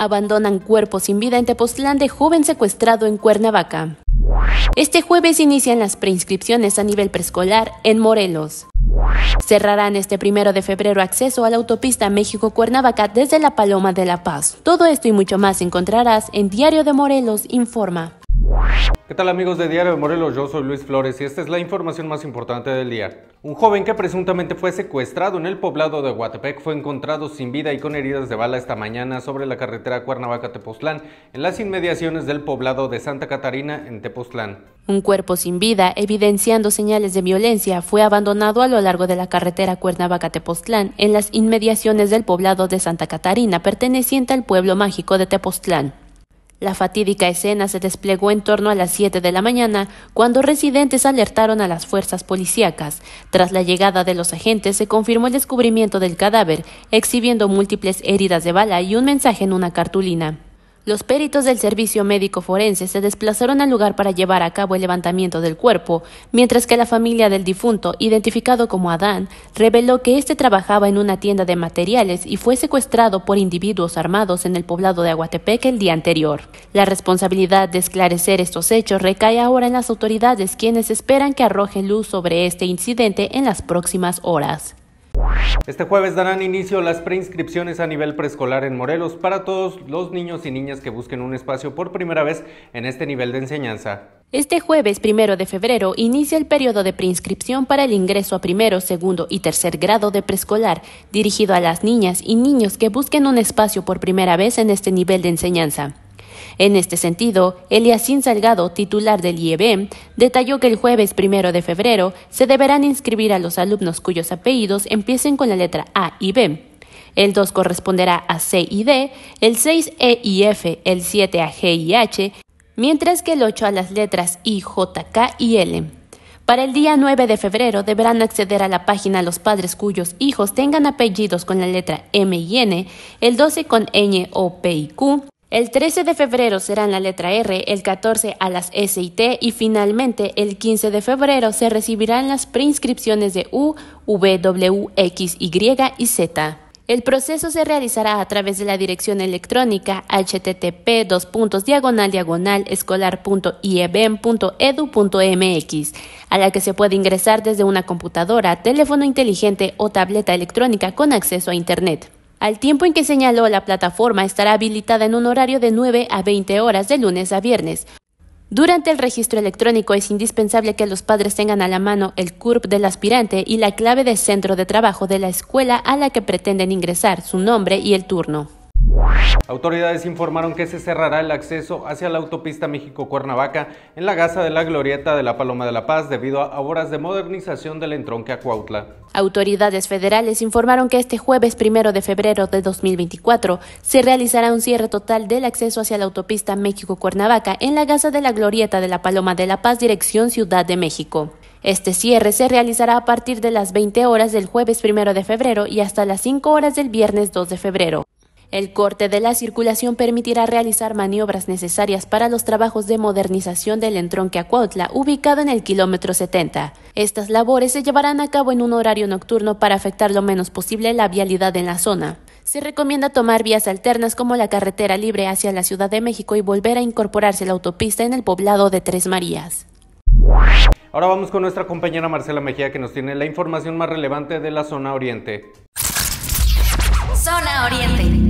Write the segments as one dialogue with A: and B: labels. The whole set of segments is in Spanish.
A: Abandonan cuerpo sin vida en Tepoztlán de joven secuestrado en Cuernavaca. Este jueves inician las preinscripciones a nivel preescolar en Morelos. Cerrarán este primero de febrero acceso a la autopista México-Cuernavaca desde la Paloma de la Paz. Todo esto y mucho más encontrarás en Diario de Morelos Informa.
B: ¿Qué tal amigos de Diario de Morelos? Yo soy Luis Flores y esta es la información más importante del día. Un joven que presuntamente fue secuestrado en el poblado de Huatepec fue encontrado sin vida y con heridas de bala esta mañana sobre la carretera Cuernavaca-Tepoztlán, en las inmediaciones del poblado de Santa Catarina, en Tepoztlán.
A: Un cuerpo sin vida, evidenciando señales de violencia, fue abandonado a lo largo de la carretera Cuernavaca-Tepoztlán, en las inmediaciones del poblado de Santa Catarina, perteneciente al pueblo mágico de Tepoztlán. La fatídica escena se desplegó en torno a las 7 de la mañana, cuando residentes alertaron a las fuerzas policíacas. Tras la llegada de los agentes, se confirmó el descubrimiento del cadáver, exhibiendo múltiples heridas de bala y un mensaje en una cartulina. Los peritos del Servicio Médico Forense se desplazaron al lugar para llevar a cabo el levantamiento del cuerpo, mientras que la familia del difunto, identificado como Adán, reveló que éste trabajaba en una tienda de materiales y fue secuestrado por individuos armados en el poblado de Aguatepec el día anterior. La responsabilidad de esclarecer estos hechos recae ahora en las autoridades, quienes esperan que arrojen luz sobre este incidente en las próximas horas.
B: Este jueves darán inicio las preinscripciones a nivel preescolar en Morelos para todos los niños y niñas que busquen un espacio por primera vez en este nivel de enseñanza.
A: Este jueves primero de febrero inicia el periodo de preinscripción para el ingreso a primero, segundo y tercer grado de preescolar, dirigido a las niñas y niños que busquen un espacio por primera vez en este nivel de enseñanza. En este sentido, Eliasín Salgado, titular del IEBM, detalló que el jueves primero de febrero se deberán inscribir a los alumnos cuyos apellidos empiecen con la letra A y B, el 2 corresponderá a C y D, el 6 E y F, el 7 a G y H, mientras que el 8 a las letras I, J, K y L. Para el día 9 de febrero deberán acceder a la página los padres cuyos hijos tengan apellidos con la letra M y N, el 12 con N o P y Q, el 13 de febrero serán la letra R, el 14 a las S y T y finalmente el 15 de febrero se recibirán las preinscripciones de U, V, W, X, Y y Z. El proceso se realizará a través de la dirección electrónica http dos e a la que se puede ingresar desde una computadora, teléfono inteligente o tableta electrónica con acceso a Internet. Al tiempo en que señaló, la plataforma estará habilitada en un horario de 9 a 20 horas de lunes a viernes. Durante el registro electrónico es indispensable que los padres tengan a la mano el CURP del aspirante y la clave de centro de trabajo de la escuela a la que pretenden ingresar, su nombre y el turno.
B: Autoridades informaron que se cerrará el acceso hacia la autopista México-Cuernavaca en la gasa de la glorieta de la Paloma de la Paz debido a obras de modernización del entronque a Cuautla.
A: Autoridades federales informaron que este jueves primero de febrero de 2024 se realizará un cierre total del acceso hacia la autopista México-Cuernavaca en la gasa de la glorieta de la Paloma de la Paz dirección Ciudad de México. Este cierre se realizará a partir de las 20 horas del jueves primero de febrero y hasta las 5 horas del viernes 2 de febrero. El corte de la circulación permitirá realizar maniobras necesarias para los trabajos de modernización del entronque Acuautla, ubicado en el kilómetro 70. Estas labores se llevarán a cabo en un horario nocturno para afectar lo menos posible la vialidad en la zona. Se recomienda tomar vías alternas como la carretera libre hacia la Ciudad de México y volver a incorporarse la autopista en el poblado de Tres Marías.
B: Ahora vamos con nuestra compañera Marcela Mejía que nos tiene la información más relevante de la zona oriente.
A: Zona oriente.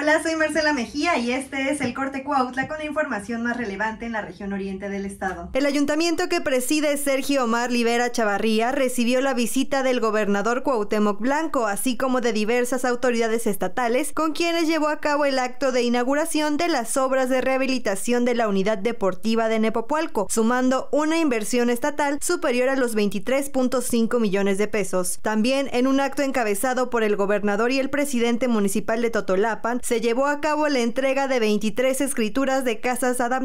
C: Hola, soy Marcela Mejía y este es el Corte Cuautla con la información más relevante en la región oriente del estado. El ayuntamiento que preside Sergio Omar Libera Chavarría recibió la visita del gobernador Cuauhtémoc Blanco, así como de diversas autoridades estatales, con quienes llevó a cabo el acto de inauguración de las obras de rehabilitación de la unidad deportiva de Nepopualco, sumando una inversión estatal superior a los 23.5 millones de pesos. También en un acto encabezado por el gobernador y el presidente municipal de Totolapan, se llevó a cabo la entrega de 23 escrituras de casas a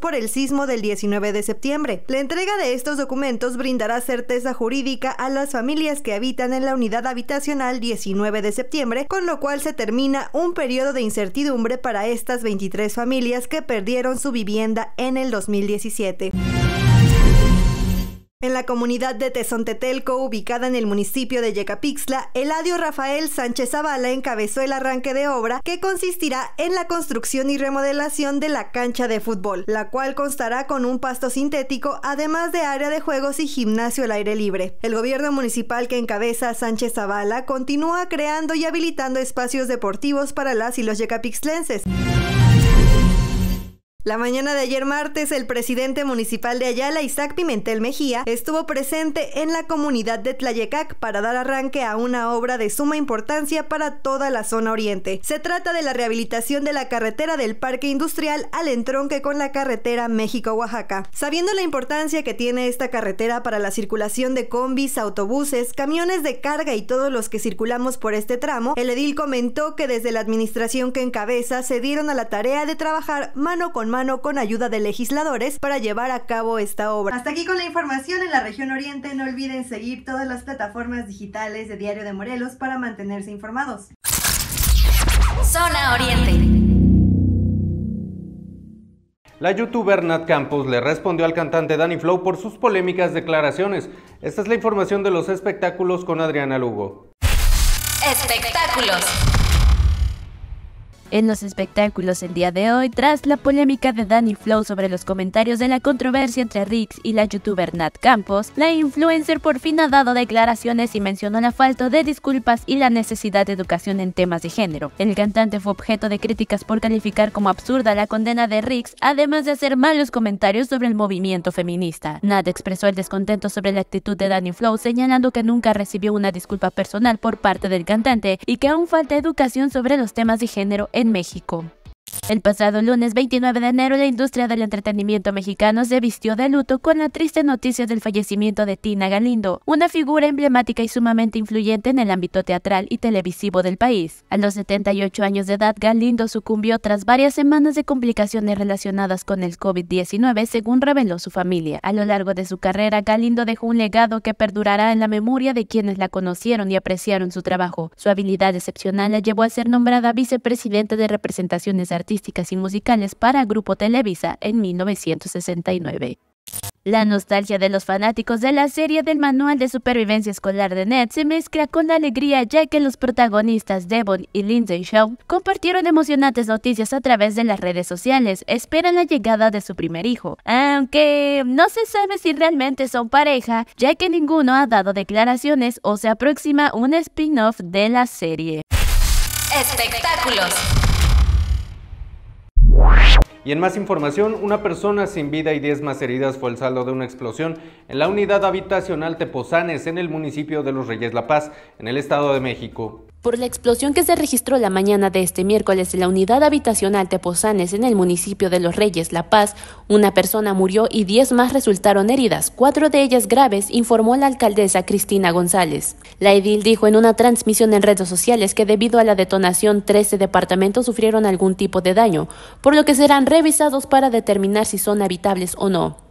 C: por el sismo del 19 de septiembre. La entrega de estos documentos brindará certeza jurídica a las familias que habitan en la unidad habitacional 19 de septiembre, con lo cual se termina un periodo de incertidumbre para estas 23 familias que perdieron su vivienda en el 2017. En la comunidad de Tezontetelco, ubicada en el municipio de Yecapixtla, Eladio Rafael Sánchez Zavala encabezó el arranque de obra que consistirá en la construcción y remodelación de la cancha de fútbol, la cual constará con un pasto sintético, además de área de juegos y gimnasio al aire libre. El gobierno municipal que encabeza Sánchez Zavala continúa creando y habilitando espacios deportivos para las y los yecapixtlenses. La mañana de ayer martes, el presidente municipal de Ayala, Isaac Pimentel Mejía, estuvo presente en la comunidad de Tlayecac para dar arranque a una obra de suma importancia para toda la zona oriente. Se trata de la rehabilitación de la carretera del Parque Industrial al entronque con la carretera México-Oaxaca. Sabiendo la importancia que tiene esta carretera para la circulación de combis, autobuses, camiones de carga y todos los que circulamos por este tramo, el edil comentó que desde la administración que encabeza se dieron a la tarea de trabajar mano con mano mano con ayuda de legisladores para llevar a cabo esta obra. Hasta aquí con la información en la región oriente. No olviden seguir todas las plataformas digitales de Diario de Morelos para mantenerse informados.
A: Zona Oriente.
B: La youtuber Nat Campos le respondió al cantante Danny Flow por sus polémicas declaraciones. Esta es la información de los espectáculos con Adriana Lugo.
C: Espectáculos
A: en los espectáculos el día de hoy tras la polémica de Danny Flow sobre los comentarios de la controversia entre Rix y la youtuber Nat Campos, la influencer por fin ha dado declaraciones y mencionó la falta de disculpas y la necesidad de educación en temas de género. El cantante fue objeto de críticas por calificar como absurda la condena de Rix, además de hacer malos comentarios sobre el movimiento feminista. Nat expresó el descontento sobre la actitud de Danny Flow, señalando que nunca recibió una disculpa personal por parte del cantante y que aún falta educación sobre los temas de género en México. El pasado lunes 29 de enero, la industria del entretenimiento mexicano se vistió de luto con la triste noticia del fallecimiento de Tina Galindo, una figura emblemática y sumamente influyente en el ámbito teatral y televisivo del país. A los 78 años de edad, Galindo sucumbió tras varias semanas de complicaciones relacionadas con el COVID-19, según reveló su familia. A lo largo de su carrera, Galindo dejó un legado que perdurará en la memoria de quienes la conocieron y apreciaron su trabajo. Su habilidad excepcional la llevó a ser nombrada vicepresidenta de representaciones artísticas artísticas y musicales para Grupo Televisa en 1969. La nostalgia de los fanáticos de la serie del Manual de Supervivencia Escolar de Ned se mezcla con la alegría ya que los protagonistas Devon y Lindsay Shaw compartieron emocionantes noticias a través de las redes sociales, esperan la llegada de su primer hijo, aunque no se sabe si realmente son pareja ya que ninguno ha dado declaraciones o se aproxima un spin-off de la serie. Espectáculos.
B: Y en más información, una persona sin vida y 10 más heridas fue el saldo de una explosión en la unidad habitacional Tepozanes en el municipio de Los Reyes La Paz, en el Estado de México
A: por la explosión que se registró la mañana de este miércoles en la unidad habitacional Tepozanes en el municipio de Los Reyes, La Paz, una persona murió y 10 más resultaron heridas, cuatro de ellas graves, informó la alcaldesa Cristina González. La edil dijo en una transmisión en redes sociales que debido a la detonación 13 departamentos sufrieron algún tipo de daño, por lo que serán revisados para determinar si son habitables o no.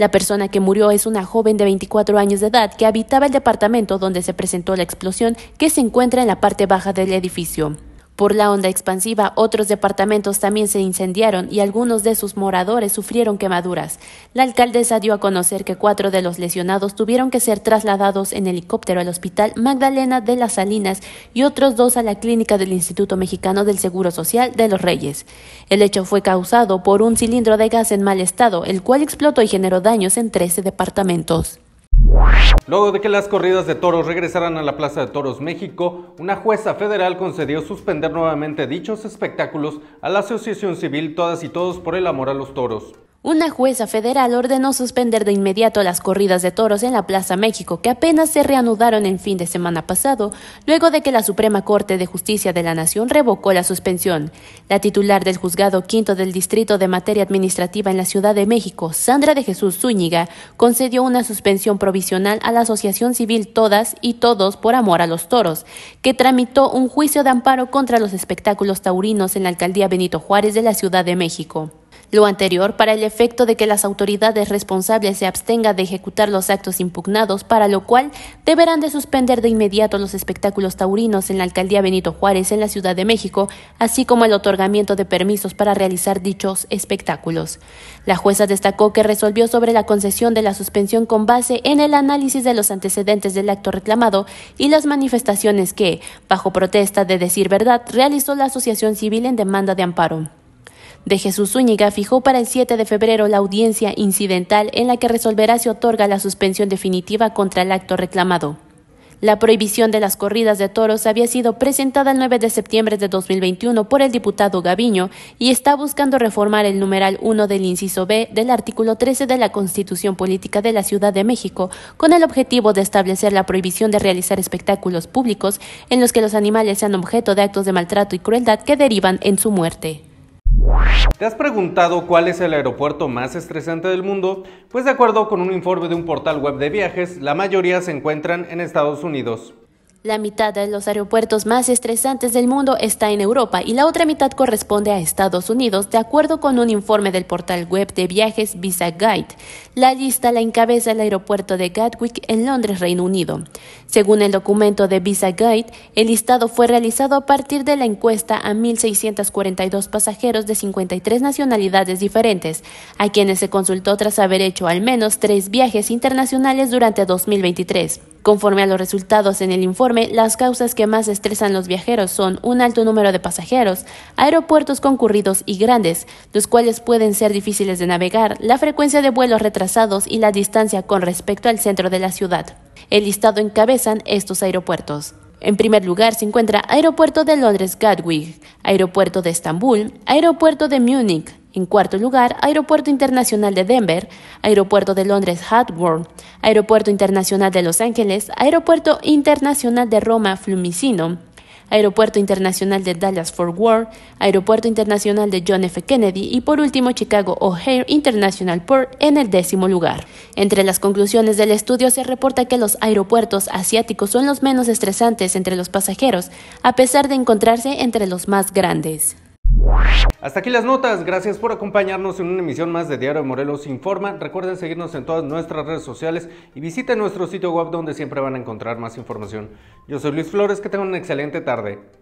A: La persona que murió es una joven de 24 años de edad que habitaba el departamento donde se presentó la explosión que se encuentra en la parte baja del edificio. Por la onda expansiva, otros departamentos también se incendiaron y algunos de sus moradores sufrieron quemaduras. La alcaldesa dio a conocer que cuatro de los lesionados tuvieron que ser trasladados en helicóptero al hospital Magdalena de las Salinas y otros dos a la clínica del Instituto Mexicano del Seguro Social de los Reyes. El hecho fue causado por un cilindro de gas en mal estado, el cual explotó y generó daños en 13 departamentos.
B: Luego de que las corridas de toros regresaran a la Plaza de Toros México, una jueza federal concedió suspender nuevamente dichos espectáculos a la Asociación Civil Todas y Todos por el Amor a los Toros.
A: Una jueza federal ordenó suspender de inmediato las corridas de toros en la Plaza México, que apenas se reanudaron el fin de semana pasado, luego de que la Suprema Corte de Justicia de la Nación revocó la suspensión. La titular del Juzgado Quinto del Distrito de Materia Administrativa en la Ciudad de México, Sandra de Jesús Zúñiga, concedió una suspensión provisional a la Asociación Civil Todas y Todos por Amor a los Toros, que tramitó un juicio de amparo contra los espectáculos taurinos en la Alcaldía Benito Juárez de la Ciudad de México. Lo anterior para el efecto de que las autoridades responsables se abstenga de ejecutar los actos impugnados, para lo cual deberán de suspender de inmediato los espectáculos taurinos en la alcaldía Benito Juárez en la Ciudad de México, así como el otorgamiento de permisos para realizar dichos espectáculos. La jueza destacó que resolvió sobre la concesión de la suspensión con base en el análisis de los antecedentes del acto reclamado y las manifestaciones que, bajo protesta de decir verdad, realizó la Asociación Civil en demanda de amparo de Jesús Zúñiga fijó para el 7 de febrero la audiencia incidental en la que resolverá si otorga la suspensión definitiva contra el acto reclamado. La prohibición de las corridas de toros había sido presentada el 9 de septiembre de 2021 por el diputado Gaviño y está buscando reformar el numeral 1 del inciso B del artículo 13 de la Constitución Política de la Ciudad de México con el objetivo de establecer la prohibición de realizar espectáculos públicos en los que los animales sean objeto de actos de maltrato y crueldad que derivan en su muerte.
B: ¿Te has preguntado cuál es el aeropuerto más estresante del mundo? Pues de acuerdo con un informe de un portal web de viajes, la mayoría se encuentran en Estados Unidos.
A: La mitad de los aeropuertos más estresantes del mundo está en Europa y la otra mitad corresponde a Estados Unidos, de acuerdo con un informe del portal web de viajes Visa Guide. La lista la encabeza el aeropuerto de Gatwick en Londres, Reino Unido. Según el documento de Visa Guide, el listado fue realizado a partir de la encuesta a 1.642 pasajeros de 53 nacionalidades diferentes, a quienes se consultó tras haber hecho al menos tres viajes internacionales durante 2023. Conforme a los resultados en el informe, las causas que más estresan los viajeros son un alto número de pasajeros, aeropuertos concurridos y grandes, los cuales pueden ser difíciles de navegar, la frecuencia de vuelos retrasados y la distancia con respecto al centro de la ciudad. El listado encabezan estos aeropuertos. En primer lugar se encuentra Aeropuerto de Londres Gatwick, Aeropuerto de Estambul, Aeropuerto de Múnich, en cuarto lugar, Aeropuerto Internacional de Denver, Aeropuerto de Londres Heathrow, Aeropuerto Internacional de Los Ángeles, Aeropuerto Internacional de Roma Flumicino, Aeropuerto Internacional de Dallas Fort Worth, Aeropuerto Internacional de John F. Kennedy y por último Chicago O'Hare International Port en el décimo lugar. Entre las conclusiones del estudio se reporta que los aeropuertos asiáticos son los menos estresantes entre los pasajeros, a pesar de encontrarse entre los más grandes.
B: Hasta aquí las notas, gracias por acompañarnos en una emisión más de Diario de Morelos Informa. Recuerden seguirnos en todas nuestras redes sociales y visiten nuestro sitio web donde siempre van a encontrar más información. Yo soy Luis Flores, que tengan una excelente tarde.